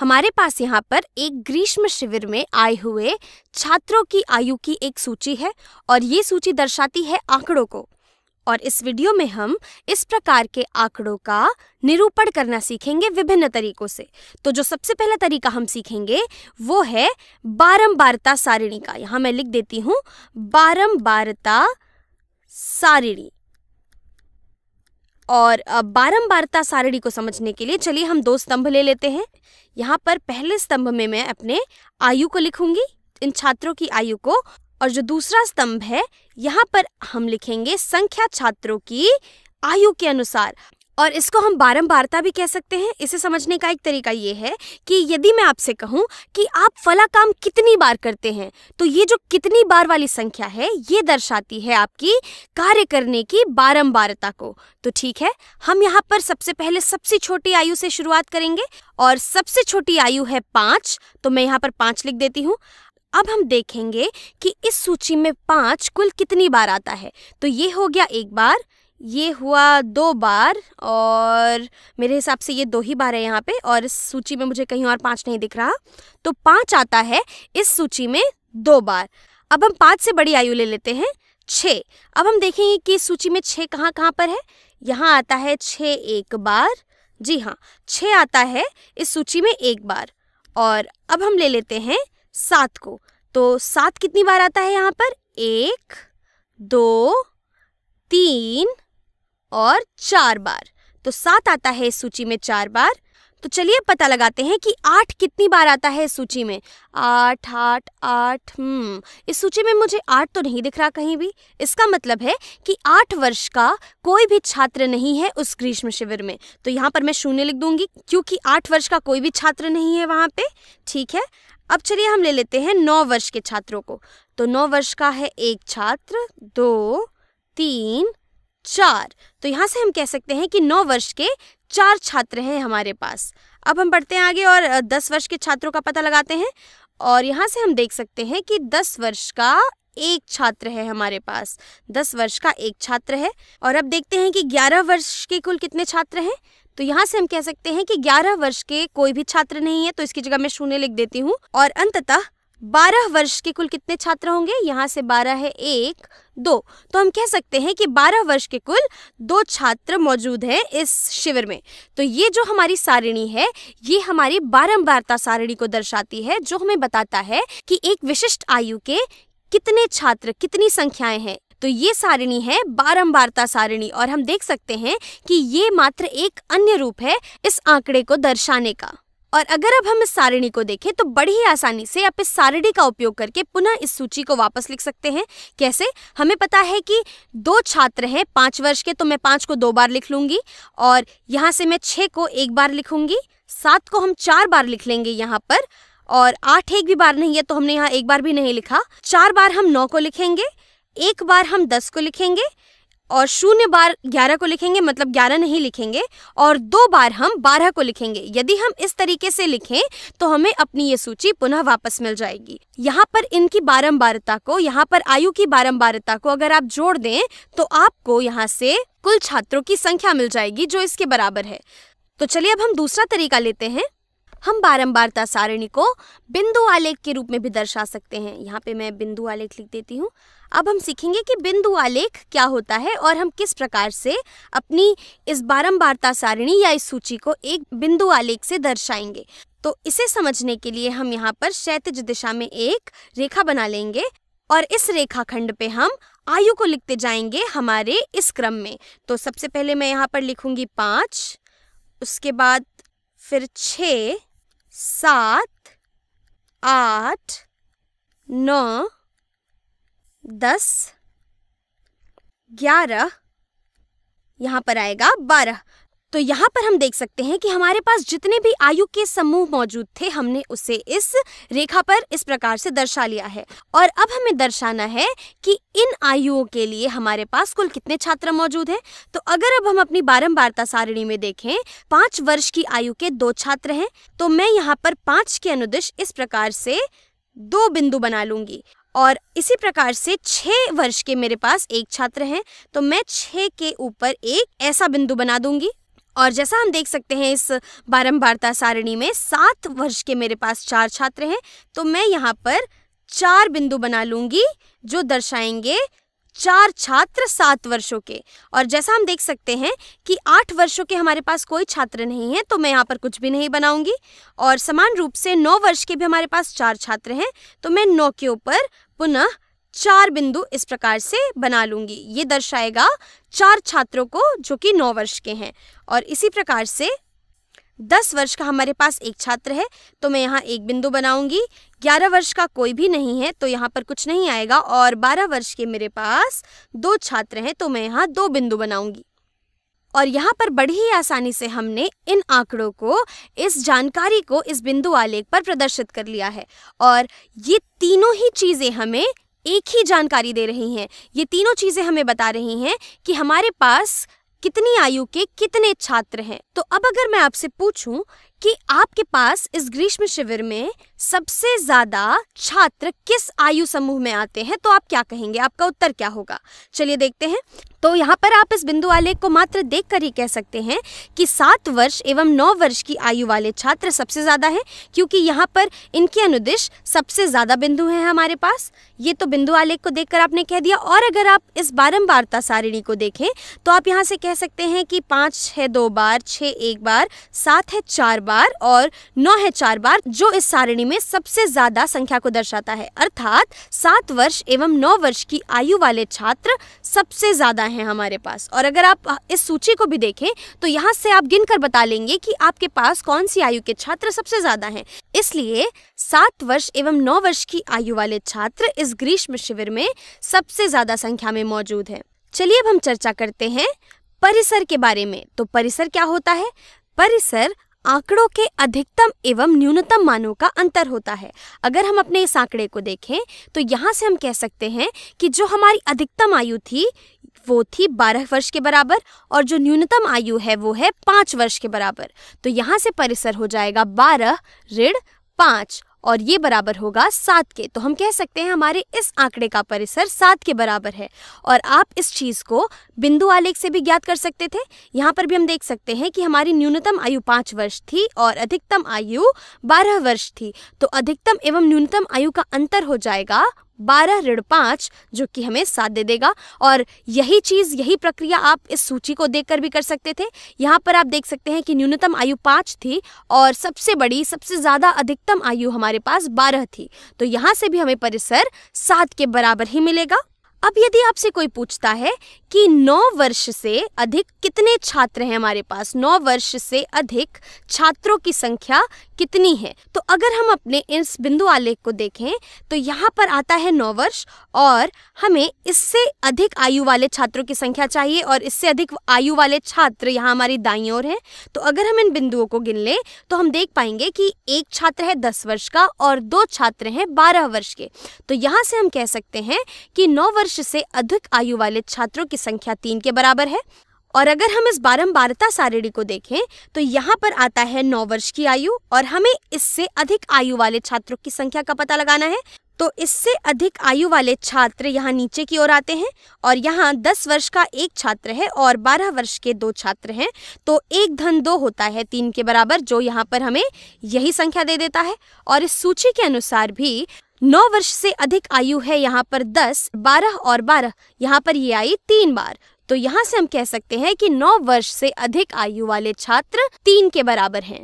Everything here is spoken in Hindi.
हमारे पास यहाँ पर एक ग्रीष्म शिविर में आए हुए छात्रों की आयु की एक सूची है और ये सूची दर्शाती है आंकड़ों को और इस वीडियो में हम इस प्रकार के आंकड़ों का निरूपण करना सीखेंगे विभिन्न तरीकों से तो जो सबसे पहला तरीका हम सीखेंगे वो है बारंबारता सारिणी का यहाँ मैं लिख देती हूँ बारंबारता सारिणी और बारंबारता सारणी को समझने के लिए चलिए हम दो स्तंभ ले लेते हैं यहाँ पर पहले स्तंभ में मैं अपने आयु को लिखूंगी इन छात्रों की आयु को और जो दूसरा स्तंभ है यहाँ पर हम लिखेंगे संख्या छात्रों की आयु के अनुसार और इसको हम बारंबारता भी कह सकते हैं इसे समझने का एक तरीका ये है कि यदि मैं आपसे कहूँ कि आप फला काम कितनी बार करते हैं तो ये जो कितनी बार वाली संख्या है ये दर्शाती है आपकी कार्य करने की बारंबारता को तो ठीक है हम यहाँ पर सबसे पहले सबसे छोटी आयु से शुरुआत करेंगे और सबसे छोटी आयु है पाँच तो मैं यहाँ पर पाँच लिख देती हूँ अब हम देखेंगे कि इस सूची में पाँच कुल कितनी बार आता है तो ये हो गया एक बार ये हुआ दो बार और मेरे हिसाब से ये दो ही बार है यहाँ पे और इस सूची में मुझे कहीं और पाँच नहीं दिख रहा तो पाँच आता है इस सूची में दो बार अब हम पाँच से बड़ी आयु ले लेते हैं छः अब हम देखेंगे कि इस सूची में छः कहाँ कहाँ पर है यहाँ आता है छः एक बार जी हाँ छः आता है इस सूची में एक बार और अब हम ले लेते हैं सात को तो सात कितनी बार आता है यहाँ पर एक दो तीन और चार बार तो सात आता है इस सूची में चार बार तो चलिए पता लगाते हैं कि आठ कितनी बार आता है इस सूची में आठ आठ आठ हम्म इस सूची में मुझे आठ तो नहीं दिख रहा कहीं भी इसका मतलब है कि आठ वर्ष का कोई भी छात्र नहीं है उस ग्रीष्म शिविर में तो यहाँ पर मैं शून्य लिख दूंगी क्योंकि आठ वर्ष का कोई भी छात्र नहीं है वहाँ पे ठीक है अब चलिए हम ले लेते हैं नौ वर्ष के छात्रों को तो नौ वर्ष का है एक छात्र दो तीन चार तो यहाँ से हम कह सकते हैं कि नौ वर्ष के चार छात्र हैं हमारे पास अब हम बढ़ते हैं आगे और दस वर्ष के छात्रों का पता लगाते हैं और यहाँ से हम देख सकते हैं कि दस वर्ष का एक छात्र है हमारे पास दस वर्ष का एक छात्र है और अब देखते हैं कि ग्यारह वर्ष के कुल कितने छात्र हैं तो यहाँ से हम कह सकते हैं कि ग्यारह वर्ष के कोई भी छात्र नहीं है तो इसकी जगह मैं शून्य लिख देती हूँ और अंततः बारह वर्ष के कुल कितने छात्र होंगे यहाँ से बारह है एक दो तो हम कह सकते हैं कि 12 वर्ष के कुल दो छात्र मौजूद हैं इस शिविर में तो ये जो हमारी सारिणी है ये हमारी बारंबारता सारिणी को दर्शाती है जो हमें बताता है कि एक विशिष्ट आयु के कितने छात्र कितनी संख्याएं हैं तो ये सारिणी है बारंबारता सारिणी और हम देख सकते हैं कि ये मात्र एक अन्य रूप है इस आंकड़े को दर्शाने का और अगर अब हम इस सारिणी को देखें तो बड़ी ही आसानी से आप इस सारिणी का उपयोग करके पुनः इस सूची को वापस लिख सकते हैं कैसे हमें पता है कि दो छात्र हैं पाँच वर्ष के तो मैं पाँच को दो बार लिख लूँगी और यहाँ से मैं छः को एक बार लिखूँगी सात को हम चार बार लिख लेंगे यहाँ पर और आठ एक भी बार नहीं है तो हमने यहाँ एक बार भी नहीं लिखा चार बार हम नौ को लिखेंगे एक बार हम दस को लिखेंगे और शून्य बार ग्यारह को लिखेंगे मतलब ग्यारह नहीं लिखेंगे और दो बार हम बारह को लिखेंगे यदि हम इस तरीके से लिखें तो हमें अपनी ये सूची पुनः वापस मिल जाएगी यहाँ पर इनकी बारम्बारता को यहाँ पर आयु की बारम्बारता को अगर आप जोड़ दें तो आपको यहाँ से कुल छात्रों की संख्या मिल जाएगी जो इसके बराबर है तो चलिए अब हम दूसरा तरीका लेते हैं हम बारंबारता सारणी को बिंदु आलेख के रूप में भी दर्शा सकते हैं यहाँ पे मैं बिंदु आलेख लिख देती हूँ अब हम सीखेंगे कि बिंदु आलेख क्या होता है और हम किस प्रकार से अपनी इस बारंबारता सारणी या इस सूची को एक बिंदु आलेख से दर्शाएंगे तो इसे समझने के लिए हम यहाँ पर क्षैतिज दिशा में एक रेखा बना लेंगे और इस रेखाखंड पे हम आयु को लिखते जाएंगे हमारे इस क्रम में तो सबसे पहले मैं यहाँ पर लिखूंगी पाँच उसके बाद फिर छः सात आठ नौ दस ग्यारह यहाँ पर आएगा बारह तो यहाँ पर हम देख सकते हैं कि हमारे पास जितने भी आयु के समूह मौजूद थे हमने उसे इस रेखा पर इस प्रकार से दर्शा लिया है और अब हमें दर्शाना है कि इन आयुओं के लिए हमारे पास कुल कितने छात्र मौजूद हैं तो अगर अब हम अपनी बारंबारता सारिणी में देखें पांच वर्ष की आयु के दो छात्र हैं तो मैं यहाँ पर पांच के अनुदिश इस प्रकार से दो बिंदु बना लूंगी और इसी प्रकार से छः वर्ष के मेरे पास एक छात्र हैं तो मैं छः के ऊपर एक ऐसा बिंदु बना दूंगी और जैसा हम देख सकते हैं इस बारंबारता सारणी में सात वर्ष के मेरे पास चार छात्र हैं तो मैं यहाँ पर चार बिंदु बना लूँगी जो दर्शाएंगे चार छात्र सात वर्षों के और जैसा हम देख सकते हैं कि आठ वर्षों के हमारे पास कोई छात्र नहीं है तो मैं यहाँ पर कुछ भी नहीं बनाऊंगी और समान रूप से नौ वर्ष के भी हमारे पास चार छात्र हैं तो मैं नौ के ऊपर पुनः चार बिंदु इस प्रकार से बना लूँगी ये दर्शाएगा चार छात्रों को जो कि नौ वर्ष के हैं और इसी प्रकार से दस वर्ष का हमारे पास एक छात्र है तो मैं यहाँ एक बिंदु बनाऊंगी ग्यारह वर्ष का कोई भी नहीं है तो यहाँ पर कुछ नहीं आएगा और बारह वर्ष के मेरे पास दो छात्र हैं तो मैं यहाँ दो बिंदु बनाऊंगी और यहाँ पर बड़ी ही आसानी से हमने इन आंकड़ों को इस जानकारी को इस बिंदु आलेख पर प्रदर्शित कर लिया है और ये तीनों ही चीज़ें हमें एक ही जानकारी दे रही हैं ये तीनों चीज़ें हमें बता रही हैं कि हमारे पास कितनी आयु के कितने छात्र हैं तो अब अगर मैं आपसे पूछूं कि आपके पास इस ग्रीष्म शिविर में सबसे ज्यादा छात्र किस आयु समूह में आते हैं तो आप क्या कहेंगे आपका उत्तर क्या होगा चलिए देखते हैं तो यहाँ पर आप इस बिंदु आलेख को मात्र देख कर ही कह सकते हैं कि सात वर्ष एवं नौ वर्ष की आयु वाले छात्र सबसे ज़्यादा है क्योंकि यहाँ पर इनके अनुदिश सबसे ज़्यादा बिंदु हैं हमारे पास ये तो बिंदु आलेख को देखकर आपने कह दिया और अगर आप इस बारंबारता सारिणी को देखें तो आप यहाँ से कह सकते हैं कि पाँच है दो बार छः एक बार सात है चार बार और नौ है चार बार जो इस सारणी में सबसे ज्यादा संख्या को दर्शाता है अर्थात सात वर्ष एवं नौ वर्ष की आयु वाले छात्र सबसे ज्यादा हैं हमारे पास और अगर आप इस सूची को भी देखें तो यहाँ से आप गिन कर बता लेंगे कि आपके पास कौन सी आयु के छात्र सबसे ज्यादा हैं इसलिए सात वर्ष एवं नौ वर्ष की आयु वाले छात्र इस ग्रीष्म शिविर में सबसे ज्यादा संख्या में मौजूद है चलिए अब हम चर्चा करते हैं परिसर के बारे में तो परिसर क्या होता है परिसर आंकड़ों के अधिकतम एवं न्यूनतम मानों का अंतर होता है अगर हम अपने इस आंकड़े को देखें तो यहाँ से हम कह सकते हैं कि जो हमारी अधिकतम आयु थी वो थी बारह वर्ष के बराबर और जो न्यूनतम आयु है वो है पाँच वर्ष के बराबर तो यहाँ से परिसर हो जाएगा बारह ऋण पाँच और ये बराबर होगा सात के तो हम कह सकते हैं हमारे इस आंकड़े का परिसर सात के बराबर है और आप इस चीज़ को बिंदु आलेख से भी ज्ञात कर सकते थे यहाँ पर भी हम देख सकते हैं कि हमारी न्यूनतम आयु पाँच वर्ष थी और अधिकतम आयु बारह वर्ष थी तो अधिकतम एवं न्यूनतम आयु का अंतर हो जाएगा बारह ऋण पाँच जो कि हमें सात दे देगा और यही चीज़ यही प्रक्रिया आप इस सूची को देखकर भी कर सकते थे यहाँ पर आप देख सकते हैं कि न्यूनतम आयु पाँच थी और सबसे बड़ी सबसे ज़्यादा अधिकतम आयु हमारे पास बारह थी तो यहाँ से भी हमें परिसर सात के बराबर ही मिलेगा अब यदि आपसे कोई पूछता है कि 9 वर्ष से अधिक कितने छात्र हैं हमारे पास 9 वर्ष से अधिक छात्रों की संख्या कितनी है तो अगर हम अपने इस बिंदु आलेख को देखें तो यहाँ पर आता है 9 वर्ष और हमें इससे अधिक आयु वाले छात्रों की संख्या चाहिए और इससे अधिक आयु वाले छात्र यहाँ हमारी दाई ओर हैं तो अगर हम इन बिंदुओं को गिन लें तो हम देख पाएंगे कि एक छात्र है दस वर्ष का और दो छात्र हैं बारह वर्ष के तो यहाँ से हम कह सकते हैं कि नौ वर्ष से अधिक आयु वाले छात्रों की संख्या तीन के बराबर है और अगर हम इस बारंबारता सारिणी को देखें तो यहाँ पर आता है नौ वर्ष की आयु और हमें इससे अधिक आयु वाले छात्रों की संख्या का पता लगाना है तो इससे अधिक आयु वाले छात्र यहाँ नीचे की ओर आते हैं और यहाँ दस वर्ष का एक छात्र है और बारह वर्ष के दो छात्र हैं तो एक धन दो होता है तीन के बराबर जो यहाँ पर हमें यही संख्या दे देता है और इस सूची के अनुसार भी नौ वर्ष से अधिक आयु है यहाँ पर दस बारह और बारह यहाँ पर ये आई तीन बार तो यहाँ से हम कह सकते हैं कि नौ वर्ष से अधिक आयु वाले छात्र तीन के बराबर हैं